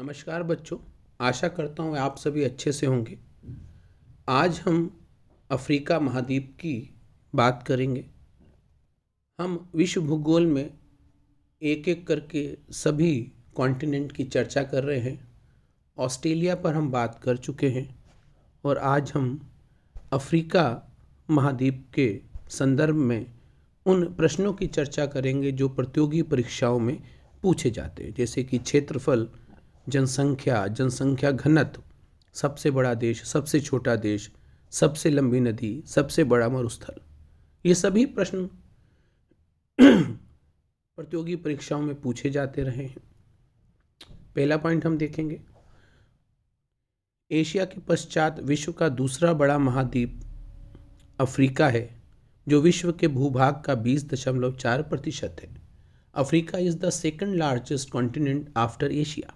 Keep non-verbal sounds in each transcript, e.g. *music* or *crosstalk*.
नमस्कार बच्चों आशा करता हूँ आप सभी अच्छे से होंगे आज हम अफ्रीका महाद्वीप की बात करेंगे हम विश्व भूगोल में एक एक करके सभी कॉन्टिनेंट की चर्चा कर रहे हैं ऑस्ट्रेलिया पर हम बात कर चुके हैं और आज हम अफ्रीका महाद्वीप के संदर्भ में उन प्रश्नों की चर्चा करेंगे जो प्रतियोगी परीक्षाओं में पूछे जाते हैं जैसे कि क्षेत्रफल जनसंख्या जनसंख्या घनत्व सबसे बड़ा देश सबसे छोटा देश सबसे लंबी नदी सबसे बड़ा मरुस्थल ये सभी प्रश्न *clears throat* प्रतियोगी परीक्षाओं में पूछे जाते रहे हैं पहला पॉइंट हम देखेंगे एशिया के पश्चात विश्व का दूसरा बड़ा महाद्वीप अफ्रीका है जो विश्व के भूभाग का 20.4 प्रतिशत है Africa is the second largest continent after Asia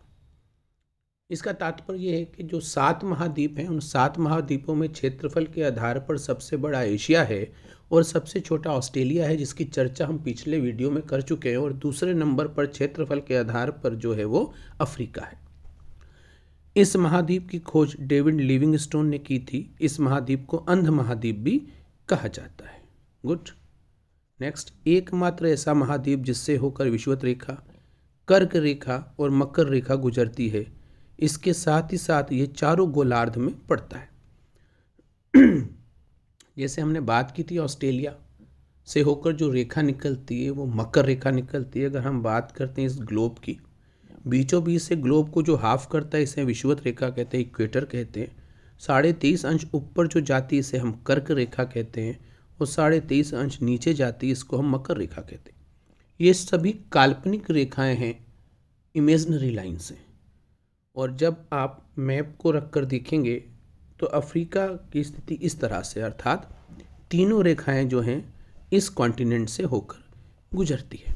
इसका तात्पर्य यह है कि जो सात महाद्वीप हैं उन सात महाद्वीपों में क्षेत्रफल के आधार पर सबसे बड़ा एशिया है और सबसे छोटा ऑस्ट्रेलिया है जिसकी चर्चा हम पिछले वीडियो में कर चुके हैं और दूसरे नंबर पर क्षेत्रफल के आधार पर जो है वो अफ्रीका है इस महाद्वीप की खोज डेविड लिविंगस्टोन ने की थी इस महाद्वीप को अंध महाद्वीप भी कहा जाता है गुड नेक्स्ट एकमात्र ऐसा महाद्वीप जिससे होकर विश्वत रेखा कर्क रेखा और मकर रेखा गुजरती है इसके साथ ही साथ ये चारों गोलार्ध में पड़ता है *clears throat* जैसे हमने बात की थी ऑस्ट्रेलिया से होकर जो रेखा निकलती है वो मकर रेखा निकलती है अगर हम बात करते हैं इस ग्लोब की बीचों बीच से ग्लोब को जो हाफ करता है इसे विश्वत रेखा कहते हैं इक्वेटर कहते हैं साढ़े तेईस अंश ऊपर जो जाती है इसे हम कर्क रेखा कहते हैं और साढ़े तेईस अंश नीचे जाती है इसको हम मकर रेखा कहते हैं ये सभी काल्पनिक रेखाएं हैं इमेजनरी लाइन्स हैं और जब आप मैप को रख कर देखेंगे तो अफ्रीका की स्थिति इस तरह से अर्थात तीनों रेखाएं जो हैं इस कॉन्टिनेंट से होकर गुजरती है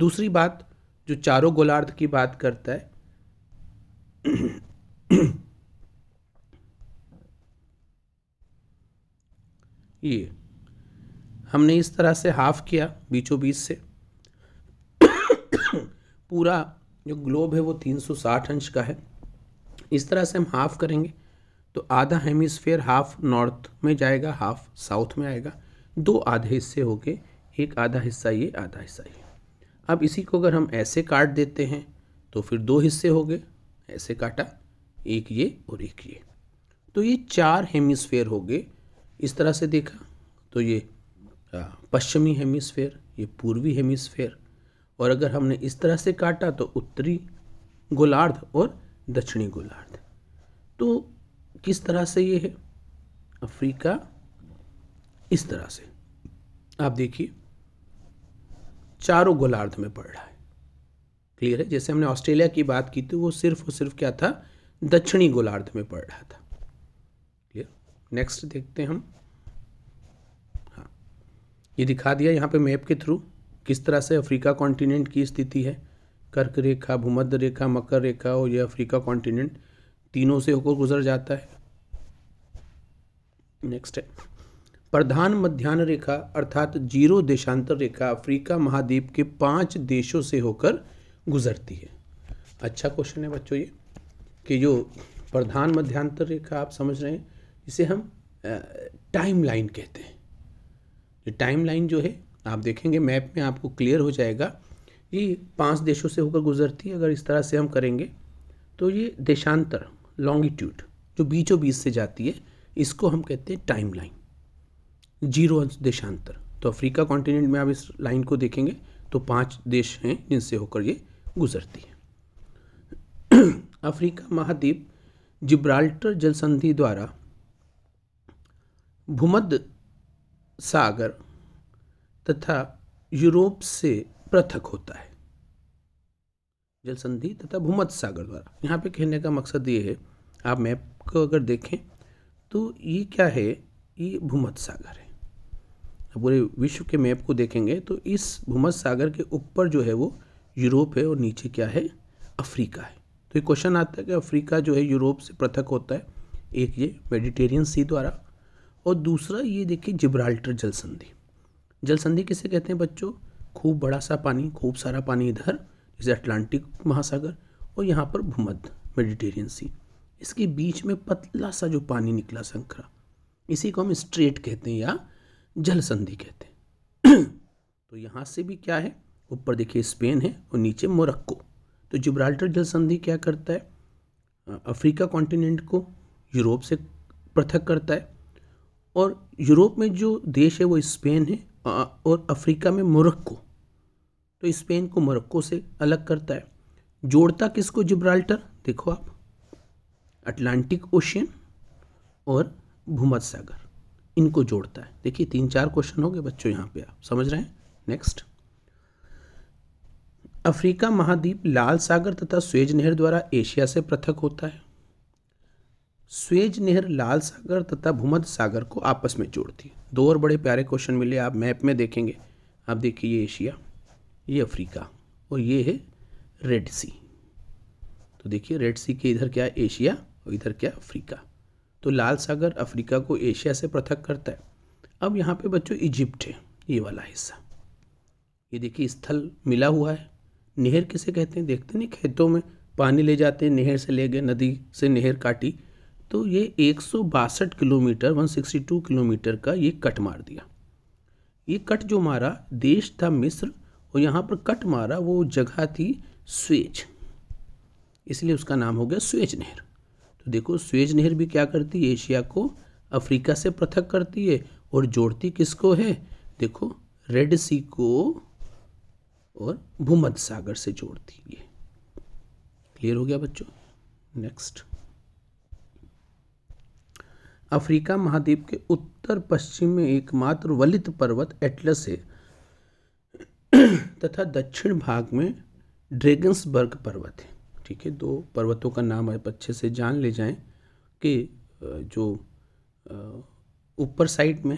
दूसरी बात जो चारों गोलार्ध की बात करता है *clears throat* ये हमने इस तरह से हाफ किया बीचों बीच से *clears throat* पूरा जो ग्लोब है वो 360 अंश का है इस तरह से हम हाफ करेंगे तो आधा हेमिसफेयर हाफ नॉर्थ में जाएगा हाफ साउथ में आएगा दो आधे हिस्से हो गए एक आधा हिस्सा ये आधा हिस्सा ये अब इसी को अगर हम ऐसे काट देते हैं तो फिर दो हिस्से हो गए ऐसे काटा एक ये और एक ये तो ये चार हेमिसफेयर हो गए इस तरह से देखा तो ये पश्चिमी हेमिसफेयर ये पूर्वी हेमिसफेयर और अगर हमने इस तरह से काटा तो उत्तरी गोलार्ध और दक्षिणी गोलार्ध तो किस तरह से ये है अफ्रीका इस तरह से आप देखिए चारों गोलार्ध में पड़ रहा है क्लियर है जैसे हमने ऑस्ट्रेलिया की बात की थी तो वो सिर्फ और सिर्फ क्या था दक्षिणी गोलार्ध में पड़ रहा था क्लियर नेक्स्ट देखते हैं हम हाँ ये दिखा दिया यहाँ पे मैप के थ्रू किस तरह से अफ्रीका कॉन्टिनेंट की स्थिति है कर्क रेखा भूमध्य रेखा मकर रेखा और यह अफ्रीका कॉन्टिनेंट तीनों से होकर गुजर जाता है नेक्स्ट है प्रधान मध्यान्ह रेखा अर्थात जीरो देशांतर रेखा अफ्रीका महाद्वीप के पांच देशों से होकर गुजरती है अच्छा क्वेश्चन है बच्चों ये कि जो प्रधान मध्यांतर रेखा आप समझ रहे हैं इसे हम टाइम लाइन कहते हैं टाइमलाइन टाइम लाइन जो है आप देखेंगे मैप में आपको क्लियर हो जाएगा ये पांच देशों से होकर गुजरती है अगर इस तरह से हम करेंगे तो ये देशांतर लॉन्गिट्यूड जो बीचों बीच से जाती है इसको हम कहते हैं टाइम लाइन जीरो देशांतर तो अफ्रीका कॉन्टिनेंट में आप इस लाइन को देखेंगे तो पांच देश हैं जिनसे होकर ये गुजरती है *clears throat* अफ्रीका महाद्वीप जिब्राल्टर जल संधि द्वारा भूमध्य सागर तथा यूरोप से पृथक होता है जल संधि तथा भूमध्य सागर द्वारा यहाँ पे कहने का मकसद ये है आप मैप को अगर देखें तो ये क्या है ये भूमध्य सागर है पूरे विश्व के मैप को देखेंगे तो इस भूमध्य सागर के ऊपर जो है वो यूरोप है और नीचे क्या है अफ्रीका है तो ये क्वेश्चन आता है कि अफ्रीका जो है यूरोप से पृथक होता है एक ये मेडिटेरियन सी द्वारा और दूसरा ये देखिए जिब्राल्टर जल संधि जलसंधि किसे कहते हैं बच्चों खूब बड़ा सा पानी खूब सारा पानी इधर जैसे अटलांटिक महासागर और यहाँ पर भूमध्य मेडिटेरियन सी इसके बीच में पतला सा जो पानी निकला संकरा इसी को हम स्ट्रेट कहते हैं या जलसंधि कहते हैं *clears throat* तो यहाँ से भी क्या है ऊपर देखिए स्पेन है और नीचे मोरक्को तो जिब्राल्टर संधि क्या करता है अफ्रीका कॉन्टिनेंट को यूरोप से पृथक करता है और यूरोप में जो देश है वो स्पेन है और अफ्रीका में मोरक्को तो स्पेन को मोरक्को से अलग करता है जोड़ता किसको जिब्राल्टर देखो आप अटलांटिक ओशियन और भूमध सागर इनको जोड़ता है देखिए तीन चार क्वेश्चन हो गए बच्चों यहाँ पे आप समझ रहे हैं नेक्स्ट अफ्रीका महाद्वीप लाल सागर तथा स्वेज नहर द्वारा एशिया से पृथक होता है स्वेज नहर लाल सागर तथा भूमध्य सागर को आपस में जोड़ती है दो और बड़े प्यारे क्वेश्चन मिले आप मैप में देखेंगे आप देखिए ये एशिया ये अफ्रीका और ये है रेड सी तो देखिए रेड सी के इधर क्या है एशिया और इधर क्या अफ्रीका तो लाल सागर अफ्रीका को एशिया से पृथक करता है अब यहाँ पे बच्चों इजिप्ट है ये वाला हिस्सा ये देखिए स्थल मिला हुआ है नहर किसे कहते हैं देखते नहीं खेतों में पानी ले जाते हैं नहर से ले गए नदी से नहर काटी तो ये एक किलोमीटर 162 किलोमीटर का ये कट मार दिया ये कट जो मारा देश था मिस्र और यहाँ पर कट मारा वो जगह थी स्वेज इसलिए उसका नाम हो गया स्वेज नहर तो देखो स्वेज नहर भी क्या करती है एशिया को अफ्रीका से पृथक करती है और जोड़ती किसको है देखो रेड सी को और भूमध्य सागर से जोड़ती है क्लियर हो गया बच्चों नेक्स्ट अफ्रीका महाद्वीप के उत्तर पश्चिम में एकमात्र वलित पर्वत एटलस है तथा दक्षिण भाग में ड्रेगन्सबर्ग पर्वत है ठीक है दो पर्वतों का नाम आप अच्छे से जान ले जाएं कि जो ऊपर साइड में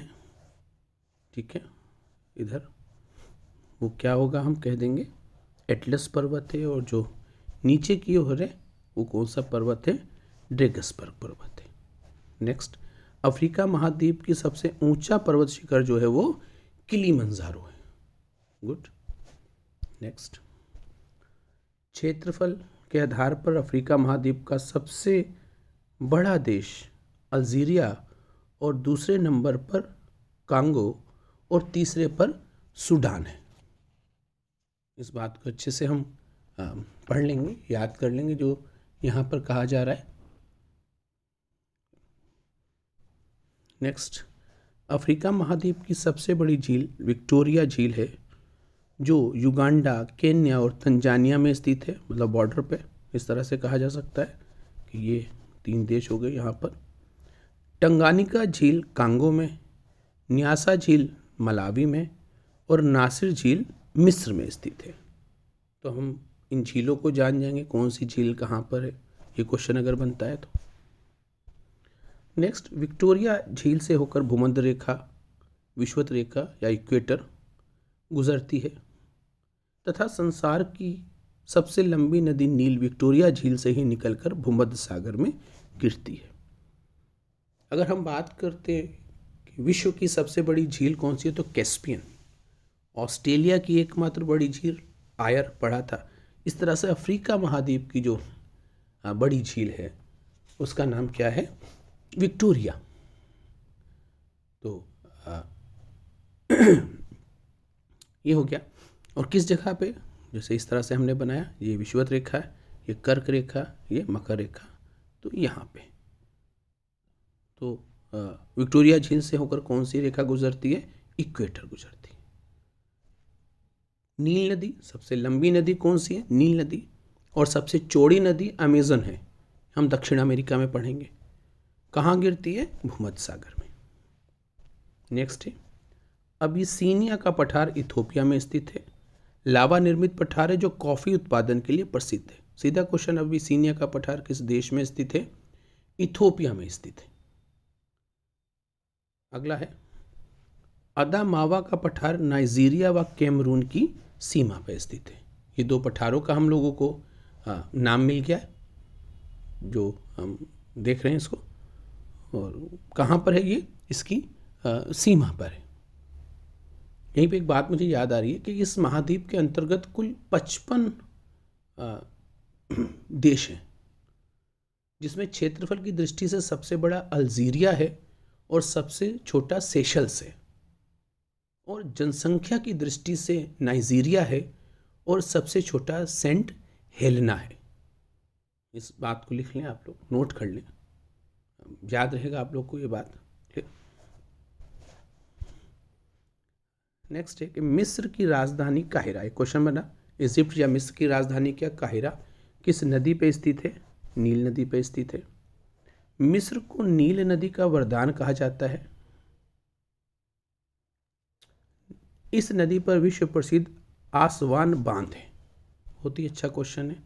ठीक है इधर वो क्या होगा हम कह देंगे एटलस पर्वत है और जो नीचे की ओर है वो कौन सा पर्वत है ड्रेगसबर्ग पर्वत है नेक्स्ट अफ्रीका महाद्वीप की सबसे ऊंचा पर्वत शिखर जो है वो किली मंजारो है गुड नेक्स्ट क्षेत्रफल के आधार पर अफ्रीका महाद्वीप का सबसे बड़ा देश अल्जीरिया और दूसरे नंबर पर कांगो और तीसरे पर सूडान है इस बात को अच्छे से हम पढ़ लेंगे याद कर लेंगे जो यहाँ पर कहा जा रहा है नेक्स्ट अफ्रीका महाद्वीप की सबसे बड़ी झील विक्टोरिया झील है जो युगांडा केन्या और तंजानिया में स्थित है मतलब बॉर्डर पे इस तरह से कहा जा सकता है कि ये तीन देश हो गए यहाँ पर टंगानिका झील कांगो में न्यासा झील मलावी में और नासिर झील मिस्र में स्थित है तो हम इन झीलों को जान जाएंगे कौन सी झील कहाँ पर है ये क्वेश्चन अगर बनता है तो नेक्स्ट विक्टोरिया झील से होकर भूमध्य रेखा विश्वत रेखा या इक्वेटर गुजरती है तथा संसार की सबसे लंबी नदी नील विक्टोरिया झील से ही निकलकर भूमध्य सागर में गिरती है अगर हम बात करते कि विश्व की सबसे बड़ी झील कौन सी है तो कैस्पियन ऑस्ट्रेलिया की एकमात्र बड़ी झील आयर पड़ा था इस तरह से अफ्रीका महाद्वीप की जो बड़ी झील है उसका नाम क्या है विक्टोरिया तो आ, *clears throat* ये हो गया और किस जगह पे जैसे इस तरह से हमने बनाया ये विश्वत रेखा है ये कर्क रेखा ये मकर रेखा तो यहाँ पे तो आ, विक्टोरिया झील से होकर कौन सी रेखा गुजरती है इक्वेटर गुजरती है नील नदी सबसे लंबी नदी कौन सी है नील नदी और सबसे चौड़ी नदी अमेजन है हम दक्षिण अमेरिका में पढ़ेंगे कहाँ गिरती है भूमध सागर में नेक्स्ट है सीनिया का पठार इथोपिया में स्थित है लावा निर्मित पठार है जो कॉफ़ी उत्पादन के लिए प्रसिद्ध है सीधा क्वेश्चन सीनिया का पठार किस देश में स्थित है इथोपिया में स्थित है अगला है अदामावा का पठार नाइजीरिया व कैमरून की सीमा पर स्थित है ये दो पठारों का हम लोगों को आ, हाँ, नाम मिल गया है जो हम देख रहे हैं इसको और कहाँ पर है ये इसकी आ, सीमा पर है यहीं पे एक बात मुझे याद आ रही है कि इस महाद्वीप के अंतर्गत कुल पचपन देश हैं जिसमें क्षेत्रफल की दृष्टि से सबसे बड़ा अल्जीरिया है और सबसे छोटा सेशल्स है और जनसंख्या की दृष्टि से नाइजीरिया है और सबसे छोटा सेंट हेलना है इस बात को लिख लें आप लोग नोट कर लें याद रहेगा आप लोग को ये बात नेक्स्ट है कि मिस्र की राजधानी काहिरा एक क्वेश्चन बना इजिप्ट या मिस्र की राजधानी क्या काहिरा किस नदी पे स्थित है नील नदी पे स्थित है मिस्र को नील नदी का वरदान कहा जाता है इस नदी पर विश्व प्रसिद्ध आसवान बांध है बहुत ही अच्छा क्वेश्चन है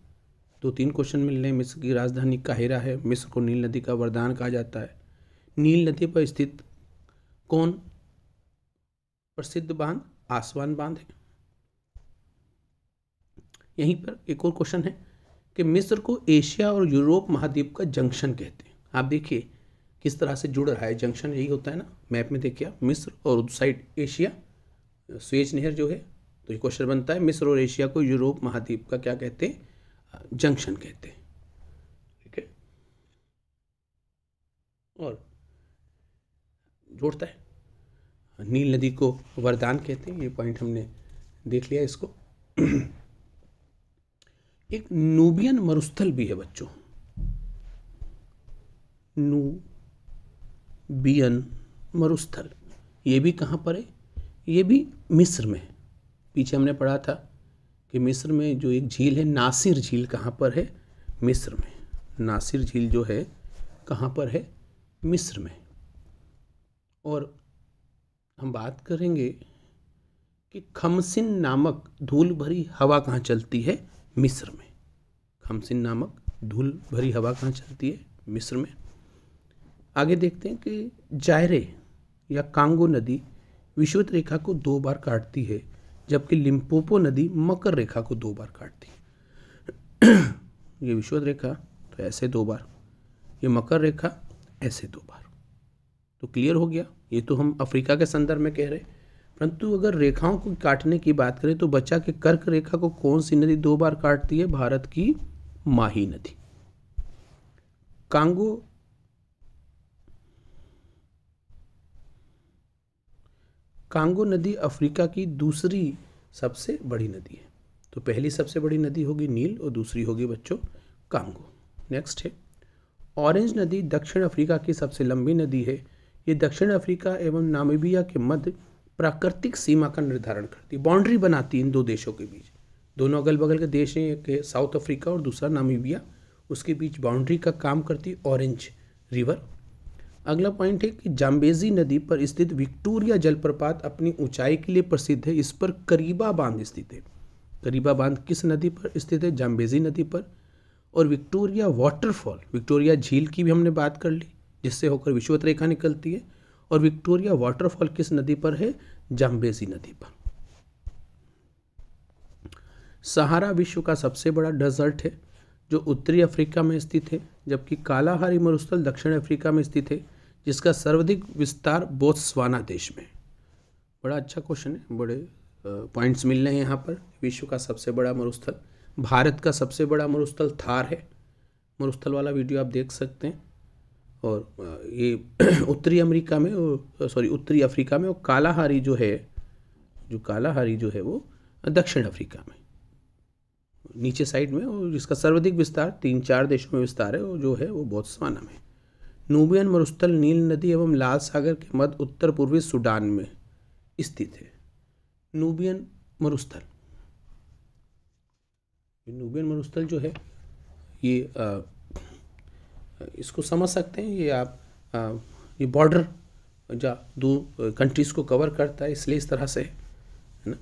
तो तीन क्वेश्चन मिल रहे हैं मिस्र की राजधानी काहिरा है मिस्र को नील नदी का वरदान कहा जाता है नील नदी पर स्थित कौन प्रसिद्ध बांध आसवान बांध है यहीं पर एक और क्वेश्चन है कि मिस्र को एशिया और यूरोप महाद्वीप का जंक्शन कहते हैं आप देखिए किस तरह से जुड़ रहा है जंक्शन यही होता है ना मैप में देखिए मिस्र और उस साइड एशिया स्वेज नहर जो है तो ये क्वेश्चन बनता है मिस्र और एशिया को यूरोप महाद्वीप का क्या कहते हैं जंक्शन कहते हैं ठीक है और जोड़ता है नील नदी को वरदान कहते हैं ये पॉइंट हमने देख लिया इसको *clears throat* एक नूबियन मरुस्थल भी है बच्चों नूबियन मरुस्थल ये भी कहाँ पर है ये भी मिस्र में है पीछे हमने पढ़ा था कि मिस्र में जो एक झील है नासिर झील कहाँ पर है मिस्र में नासिर झील जो है कहाँ पर है मिस्र में और हम बात करेंगे कि खमसिन नामक धूल भरी हवा कहाँ चलती है मिस्र में खमसिन नामक धूल भरी हवा कहाँ चलती है मिस्र में आगे देखते हैं कि जायरे या कांगो नदी विश्वत रेखा को दो बार काटती है जबकि लिम्पोपो नदी मकर रेखा को दो बार काटती *clears throat* ये विश्वत रेखा तो ऐसे दो बार ये मकर रेखा ऐसे दो बार तो क्लियर हो गया ये तो हम अफ्रीका के संदर्भ में कह रहे परंतु अगर रेखाओं को काटने की बात करें तो बचा के कर्क रेखा को कौन सी नदी दो बार काटती है भारत की माही नदी कांगो कांगो नदी अफ्रीका की दूसरी सबसे बड़ी नदी है तो पहली सबसे बड़ी नदी होगी नील और दूसरी होगी बच्चों कांगो नेक्स्ट है ऑरेंज नदी दक्षिण अफ्रीका की सबसे लंबी नदी है ये दक्षिण अफ्रीका एवं नामीबिया के मध्य प्राकृतिक सीमा का निर्धारण करती है बाउंड्री बनाती इन दो देशों के बीच दोनों अगल बगल के देश हैं एक साउथ अफ्रीका और दूसरा नामीबिया उसके बीच बाउंड्री का काम करती ऑरेंज रिवर अगला पॉइंट है कि जाम्बेजी नदी पर स्थित विक्टोरिया जलप्रपात अपनी ऊंचाई के लिए प्रसिद्ध है इस पर करीबा बांध स्थित है करीबा बांध किस नदी पर स्थित है जाम्बेजी नदी पर और विक्टोरिया वाटरफॉल विक्टोरिया झील की भी हमने बात कर ली जिससे होकर विश्वत रेखा निकलती है और विक्टोरिया वाटरफॉल किस नदी पर है जाम्बेजी नदी पर सहारा विश्व का सबसे बड़ा डेजर्ट है जो उत्तरी अफ्रीका में स्थित है जबकि कालाहारी मरुस्थल दक्षिण अफ्रीका में स्थित है जिसका सर्वाधिक विस्तार बोत्सवाना देश में बड़ा अच्छा क्वेश्चन है बड़े पॉइंट्स मिल रहे हैं यहाँ पर विश्व का सबसे बड़ा मरुस्थल भारत का सबसे बड़ा मरुस्थल थार है मरुस्थल वाला वीडियो आप देख सकते हैं और ये *clears throat* उत्तरी अमेरिका में सॉरी उत्तरी अफ्रीका में और कालाहारी जो है जो कालाहारी जो है वो दक्षिण अफ्रीका में नीचे साइड में और जिसका सर्वाधिक विस्तार तीन चार देशों में विस्तार है और जो है वो बोत्सवाना में नूबियन मरुस्थल नील नदी एवं लाल सागर के मध्य उत्तर पूर्वी सूडान में स्थित है नूबियन मरुस्थल नूबियन मरुस्थल जो है ये आ, इसको समझ सकते हैं ये आप आ, ये बॉर्डर जा दो कंट्रीज़ को कवर करता है इसलिए इस तरह से है ना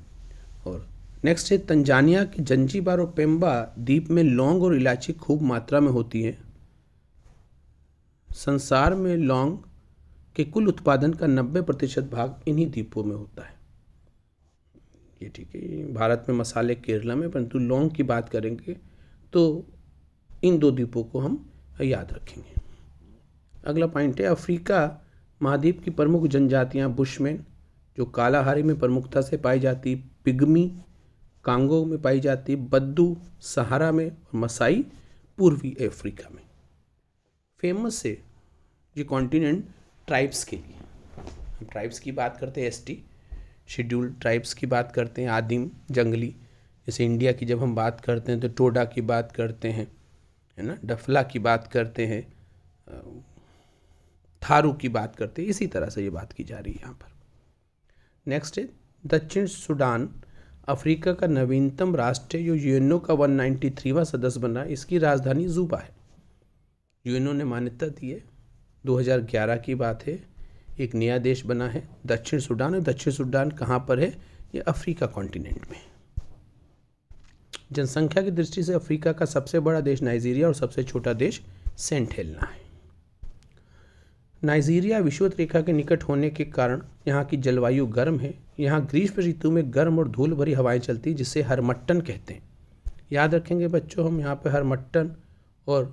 और नेक्स्ट है तंजानिया के जंजीबार और पेम्बा द्वीप में लौंग और इलायची खूब मात्रा में होती हैं संसार में लौंग के कुल उत्पादन का 90 प्रतिशत भाग इन्हीं द्वीपों में होता है ये ठीक है भारत में मसाले केरला में परंतु लौंग की बात करेंगे तो इन दो द्वीपों को हम याद रखेंगे अगला पॉइंट है अफ्रीका महाद्वीप की प्रमुख जनजातियाँ बुशमैन जो कालाहारी में प्रमुखता से पाई जाती पिगमी कांगो में पाई जाती बद्दू सहारा में और मसाई पूर्वी अफ्रीका में फेमस है ये कॉन्टिनेंट ट्राइब्स के लिए हम ट्राइब्स की बात करते हैं एसटी शेड्यूल्ड ट्राइब्स की बात करते हैं आदिम जंगली जैसे इंडिया की जब हम बात करते हैं तो टोडा की बात करते हैं है ना डफला की बात करते हैं थारू की बात करते हैं इसी तरह से ये बात की जा रही है यहाँ पर नेक्स्ट है दक्षिण सूडान अफ्रीका का नवीनतम राष्ट्र जो यूएनओ का वन नाइन्टी सदस्य बना इसकी राजधानी जूबा है यूएनओ ने मान्यता दी है 2011 की बात है एक नया देश बना है दक्षिण सूडान और दक्षिण सूडान कहाँ पर है ये अफ्रीका कॉन्टिनेंट में जनसंख्या की दृष्टि से अफ्रीका का सबसे बड़ा देश नाइजीरिया और सबसे छोटा देश सेंट हेलना है नाइजीरिया विश्वत रेखा के निकट होने के कारण यहाँ की जलवायु गर्म है यहाँ ग्रीष्म ऋतु में गर्म और धूल भरी हवाएं चलती जिसे हरमट्टन कहते हैं याद रखेंगे बच्चों हम यहाँ पर हरमट्टन और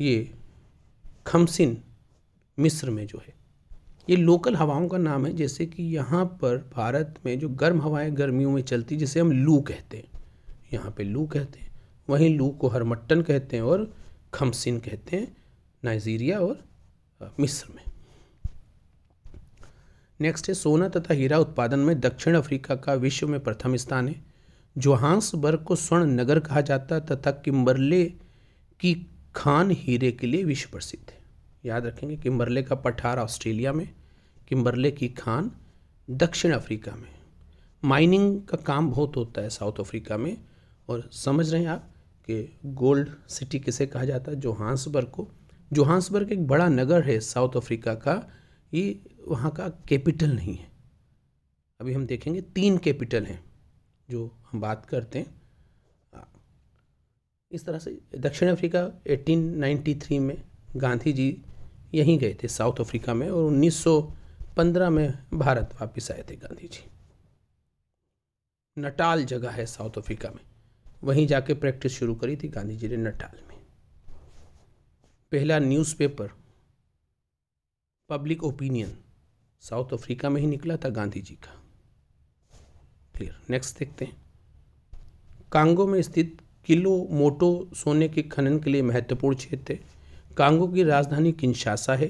ये खमसिन मिस्र में जो है ये लोकल हवाओं का नाम है जैसे कि यहाँ पर भारत में जो गर्म हवाएं गर्मियों में चलती जिसे हम लू कहते हैं यहाँ पे लू कहते हैं वहीं लू को हरमट्टन कहते हैं और खमसिन कहते हैं नाइजीरिया और मिस्र में नेक्स्ट है सोना तथा हीरा उत्पादन में दक्षिण अफ्रीका का विश्व में प्रथम स्थान है जोहान्सबर्ग को स्वर्ण नगर कहा जाता तथा किम्बरले की खान हीरे के लिए विश्व प्रसिद्ध है याद रखेंगे किम्बरले का पठार ऑस्ट्रेलिया में किम्बरले की खान दक्षिण अफ्रीका में माइनिंग का काम बहुत होता है साउथ अफ्रीका में और समझ रहे हैं आप कि गोल्ड सिटी किसे कहा जाता है जोहान्सबर्ग को जोहान्सबर्ग एक बड़ा नगर है साउथ अफ्रीका का ये वहाँ का कैपिटल नहीं है अभी हम देखेंगे तीन कैपिटल हैं जो हम बात करते हैं इस तरह से दक्षिण अफ्रीका 1893 में गांधी जी यहीं गए थे साउथ अफ्रीका में और 1915 में भारत वापस आए थे गांधी जी नटाल जगह है साउथ अफ्रीका में वहीं जाके प्रैक्टिस शुरू करी थी गांधी जी ने नटाल में पहला newspaper public opinion South Africa में ही निकला था गांधी जी का क्लियर नेक्स्ट देखते हैं कांगो में स्थित किलो मोटो सोने के खनन के लिए महत्वपूर्ण क्षेत्र कांगो की राजधानी किन्शासा है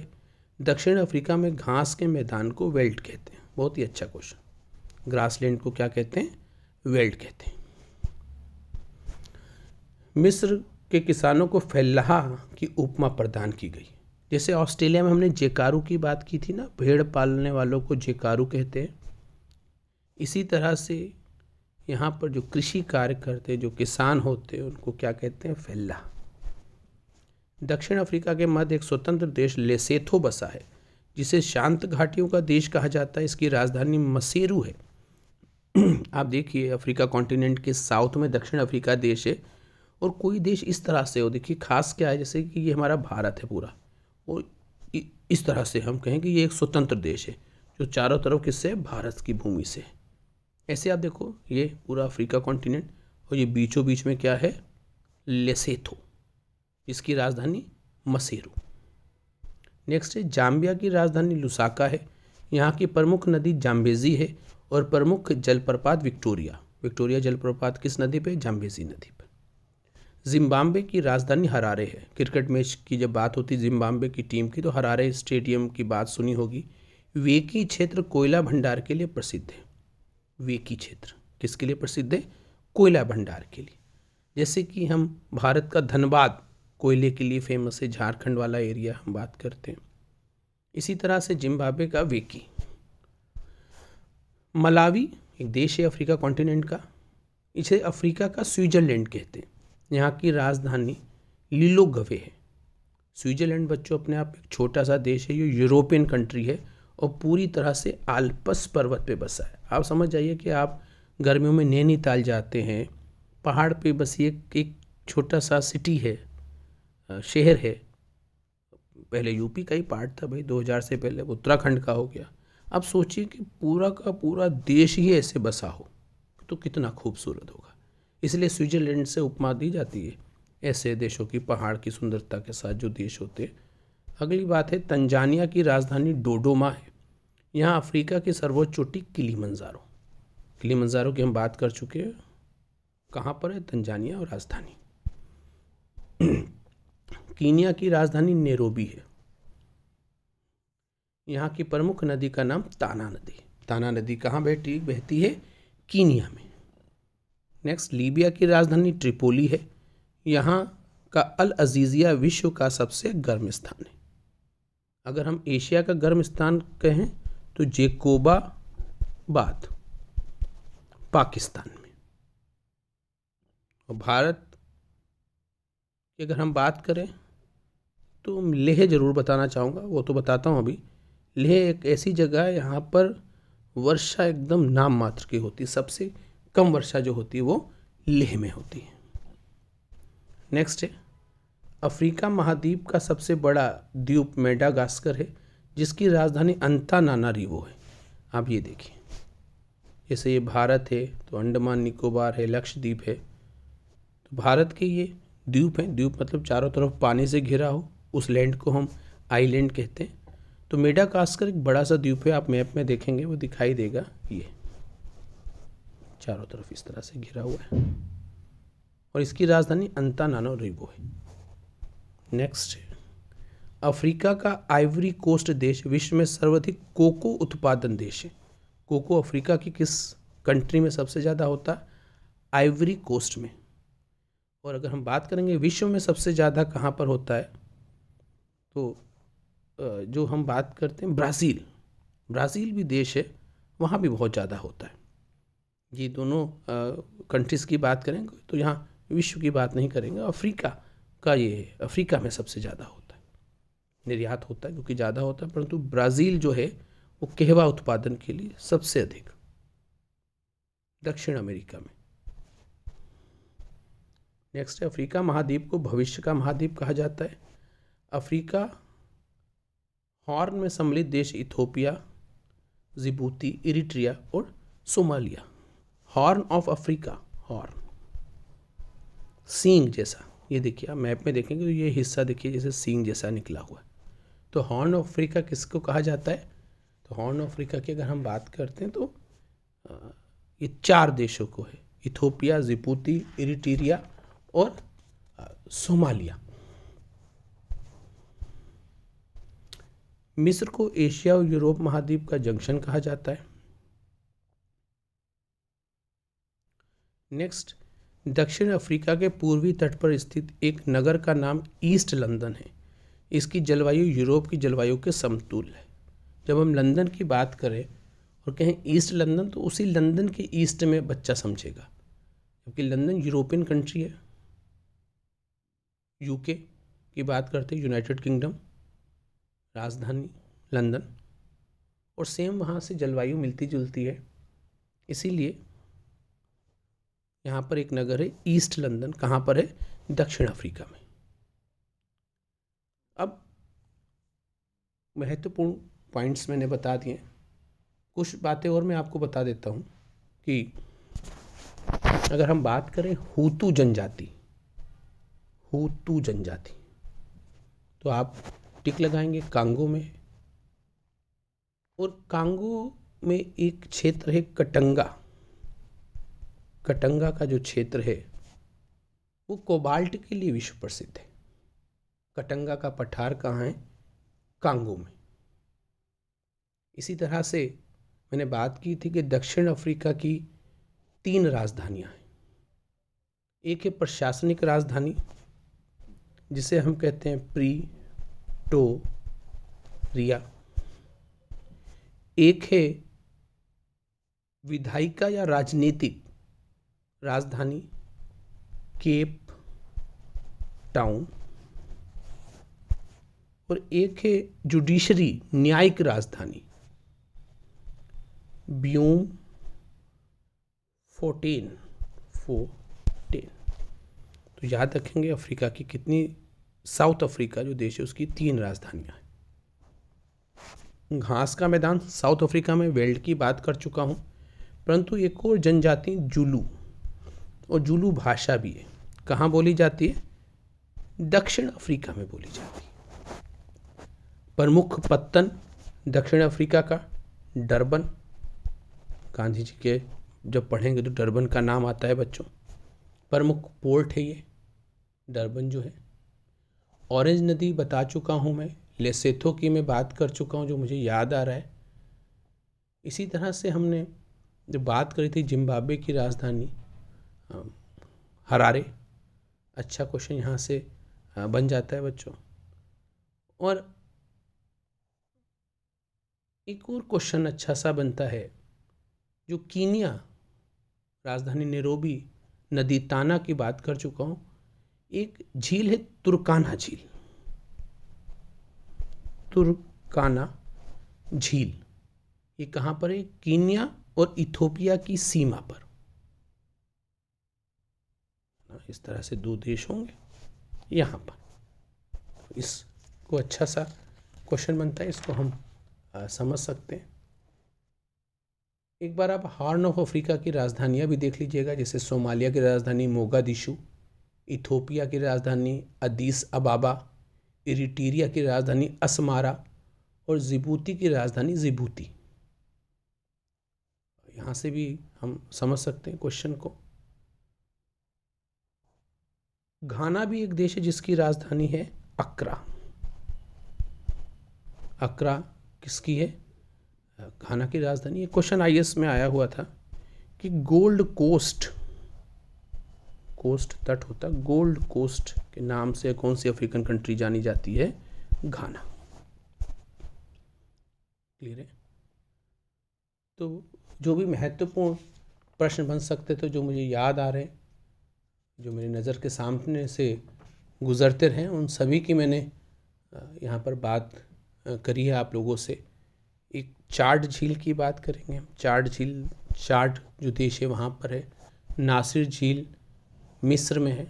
दक्षिण अफ्रीका में घास के मैदान को वेल्ट कहते हैं बहुत ही अच्छा क्वेश्चन ग्रासलैंड को क्या कहते हैं वेल्ट कहते हैं मिस्र के किसानों को फैलाहा की उपमा प्रदान की गई जैसे ऑस्ट्रेलिया में हमने जेकारू की बात की थी ना भेड़ पालने वालों को जेकारू कहते हैं इसी तरह से यहाँ पर जो कृषि कार्य करते जो किसान होते हैं उनको क्या कहते हैं फैलाहा दक्षिण अफ्रीका के मध्य एक स्वतंत्र देश लेसेथो बसा है जिसे शांत घाटियों का देश कहा जाता है इसकी राजधानी मसेरू है *clears throat* आप देखिए अफ्रीका कॉन्टिनेंट के साउथ में दक्षिण अफ्रीका देश है और कोई देश इस तरह से हो देखिए खास क्या है जैसे कि ये हमारा भारत है पूरा और इस तरह से हम कहें कि ये एक स्वतंत्र देश है जो चारों तरफ किससे भारत की भूमि से ऐसे आप देखो ये पूरा अफ्रीका कॉन्टिनेंट और ये बीचों बीच में क्या है लेसेथो इसकी राजधानी मसेरू नेक्स्ट है जाम्बिया की राजधानी लुसाका है यहाँ की प्रमुख नदी जाम्बेजी है और प्रमुख जलप्रपात विक्टोरिया विक्टोरिया जलप्रपात किस नदी पे जाम्बेजी नदी पर जिम्बाब्वे की राजधानी हरारे है क्रिकेट मैच की जब बात होती जिम्बाब्वे की टीम की तो हरारे स्टेडियम की बात सुनी होगी वेकी क्षेत्र कोयला भंडार के लिए प्रसिद्ध है वेकी क्षेत्र किसके लिए प्रसिद्ध है कोयला भंडार के लिए जैसे कि हम भारत का धनबाद कोयले के लिए फेमस है झारखंड वाला एरिया हम बात करते हैं इसी तरह से जिम्बाब्वे का वेकी मलावी एक देश है अफ्रीका कॉन्टिनेंट का इसे अफ्रीका का स्विट्ज़रलैंड कहते हैं यहाँ की राजधानी लीलो गवे है स्विट्ज़रलैंड बच्चों अपने आप एक छोटा सा देश है ये यूरोपियन कंट्री है और पूरी तरह से आल्पस पर्वत पे बसा है आप समझ जाइए कि आप गर्मियों में नैनीताल जाते हैं पहाड़ पे बसी एक, एक छोटा सा सिटी है शहर है पहले यूपी का ही पार्ट था भाई 2000 से पहले उत्तराखंड का हो गया अब सोचिए कि पूरा का पूरा देश ही ऐसे बसा हो तो कितना खूबसूरत होगा इसलिए स्विट्ज़रलैंड से उपमा दी जाती है ऐसे देशों की पहाड़ की सुंदरता के साथ जो देश होते हैं अगली बात है तंजानिया की राजधानी डोडोमा है यहाँ अफ्रीका की सर्वोच्च चोटी किली मंजारों की हम बात कर चुके हैं कहाँ पर है तंजानिया और राजधानी कीनिया की राजधानी नेरोबी है यहाँ की प्रमुख नदी का नाम ताना नदी ताना नदी कहाँ बहती बहती है कीनिया में नेक्स्ट लीबिया की राजधानी ट्रिपोली है यहाँ का अल अजीज़िया विश्व का सबसे गर्म स्थान है अगर हम एशिया का गर्म स्थान कहें तो जेकोबा बात पाकिस्तान में और भारत की अगर हम बात करें तो लेह ज़रूर बताना चाहूँगा वो तो बताता हूँ अभी लेह एक ऐसी जगह है यहाँ पर वर्षा एकदम नाम मात्र की होती है सबसे कम वर्षा जो होती है वो लेह में होती है नेक्स्ट है अफ्रीका महाद्वीप का सबसे बड़ा द्वीप मेडागास्कर है जिसकी राजधानी रिवो है आप ये देखिए जैसे ये भारत है तो अंडमान निकोबार है लक्षद्वीप है तो भारत के ये द्वीप हैं द्वीप मतलब चारों तरफ पानी से घिरा हो उस लैंड को हम आईलैंड कहते हैं तो मेडाकास्कर एक बड़ा सा द्वीप है आप मैप में देखेंगे वो दिखाई देगा ये चारों तरफ इस तरह से घिरा हुआ है और इसकी राजधानी अंतानानो रिबो है नेक्स्ट अफ्रीका का आइवरी कोस्ट देश विश्व में सर्वाधिक कोको उत्पादन देश है कोको अफ्रीका की किस कंट्री में सबसे ज़्यादा होता आइवरी कोस्ट में और अगर हम बात करेंगे विश्व में सबसे ज़्यादा कहाँ पर होता है तो जो हम बात करते हैं ब्राज़ील ब्राज़ील भी देश है वहाँ भी बहुत ज़्यादा होता है ये दोनों कंट्रीज़ की बात करेंगे तो यहाँ विश्व की बात नहीं करेंगे अफ्रीका का ये है अफ्रीका में सबसे ज़्यादा होता है निर्यात होता है क्योंकि ज़्यादा होता है परंतु ब्राज़ील जो है वो कहवा उत्पादन के लिए सबसे अधिक दक्षिण अमेरिका में नेक्स्ट है अफ्रीका महाद्वीप को भविष्य का महाद्वीप कहा जाता है अफ्रीका हॉर्न में सम्मिलित देश इथोपिया जिबूती इरिट्रिया और Somalia horn of Africa horn सींग जैसा ये देखिए आप मैप में देखेंगे तो ये हिस्सा देखिए जैसे सींग जैसा निकला हुआ है तो हॉर्न ऑफ अफ्रीका किसको कहा जाता है तो हॉर्न ऑफ अफ्रीका की अगर हम बात करते हैं तो ये चार देशों को है इथोपिया जिबूती इरिटीरिया और सोमालिया मिस्र को एशिया और यूरोप महाद्वीप का जंक्शन कहा जाता है नेक्स्ट दक्षिण अफ्रीका के पूर्वी तट पर स्थित एक नगर का नाम ईस्ट लंदन है इसकी जलवायु यूरोप की जलवायु के समतुल है जब हम लंदन की बात करें और कहें ईस्ट लंदन तो उसी लंदन के ईस्ट में बच्चा समझेगा जबकि लंदन यूरोपियन कंट्री है यूके की बात करते हैं यूनाइटेड किंगडम राजधानी लंदन और सेम वहाँ से जलवायु मिलती जुलती है इसीलिए यहाँ पर एक नगर है ईस्ट लंदन कहाँ पर है दक्षिण अफ्रीका में अब महत्वपूर्ण पॉइंट्स मैंने बता दिए कुछ बातें और मैं आपको बता देता हूँ कि अगर हम बात करें हुतू जनजाति हुतू जनजाति तो आप टिक लगाएंगे कांगो में और कांगो में एक क्षेत्र है कटंगा कटंगा का जो क्षेत्र है वो कोबाल्ट के लिए विश्व प्रसिद्ध है कटंगा का पठार कहाँ है कांगो में इसी तरह से मैंने बात की थी कि दक्षिण अफ्रीका की तीन राजधानियां हैं एक है प्रशासनिक राजधानी जिसे हम कहते हैं प्री टो रिया एक है विधायिका या राजनीतिक राजधानी केप टाउन और एक है जुडिशरी न्यायिक राजधानी ब्यूम फोर्टीन फोर्टीन तो याद रखेंगे अफ्रीका की कितनी साउथ अफ्रीका जो देश है उसकी तीन राजधानियाँ हैं घास का मैदान साउथ अफ्रीका में वेल्ड की बात कर चुका हूँ परंतु एक और जनजाति जुलू और जुलू भाषा भी है कहाँ बोली जाती है दक्षिण अफ्रीका में बोली जाती है प्रमुख पत्तन दक्षिण अफ्रीका का डरबन गांधी जी के जब पढ़ेंगे तो डरबन का नाम आता है बच्चों प्रमुख पोर्ट है ये डरबन जो है ऑरेंज नदी बता चुका हूँ मैं लेसेथो की मैं बात कर चुका हूँ जो मुझे याद आ रहा है इसी तरह से हमने जो बात करी थी जिम्बाब्वे की राजधानी हरारे अच्छा क्वेश्चन यहाँ से बन जाता है बच्चों और एक और क्वेश्चन अच्छा सा बनता है जो कीनिया राजधानी नेरोबी नदी ताना की बात कर चुका हूँ एक झील है तुर्काना झील तुर्काना झील ये कहां पर है कीनिया और इथोपिया की सीमा पर हाँ, इस तरह से दो देश होंगे यहां पर इसको अच्छा सा क्वेश्चन बनता है इसको हम आ, समझ सकते हैं एक बार आप हॉर्न ऑफ अफ्रीका की राजधानियां भी देख लीजिएगा जैसे सोमालिया की राजधानी मोगादिशु इथोपिया की राजधानी अदीस अबाबा इरिटीरिया की राजधानी असमारा और ज़िबूती की राजधानी ज़िबूती यहाँ से भी हम समझ सकते हैं क्वेश्चन को घाना भी एक देश है जिसकी राजधानी है अक्रा अक्रा किसकी है घाना की राजधानी है क्वेश्चन आई में आया हुआ था कि गोल्ड कोस्ट कोस्ट तट होता है गोल्ड कोस्ट के नाम से कौन सी अफ्रीकन कंट्री जानी जाती है घाना क्लियर है तो जो भी महत्वपूर्ण प्रश्न बन सकते थे जो मुझे याद आ रहे हैं जो मेरी नज़र के सामने से गुजरते रहे उन सभी की मैंने यहाँ पर बात करी है आप लोगों से एक चार्ट झील की बात करेंगे हम चार्ट झील चार्ट जो देश है वहाँ पर है नासिर झील मिस्र में है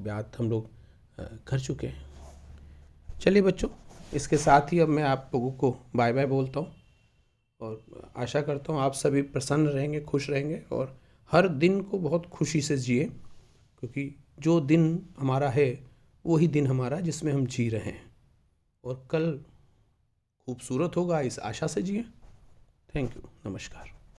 ब्याज हम लोग कर चुके हैं चलिए बच्चों इसके साथ ही अब मैं आप लोगों को बाय बाय बोलता हूँ और आशा करता हूँ आप सभी प्रसन्न रहेंगे खुश रहेंगे और हर दिन को बहुत खुशी से जिए क्योंकि जो दिन हमारा है वही दिन हमारा जिसमें हम जी रहे हैं और कल खूबसूरत होगा इस आशा से जिए थैंक यू नमस्कार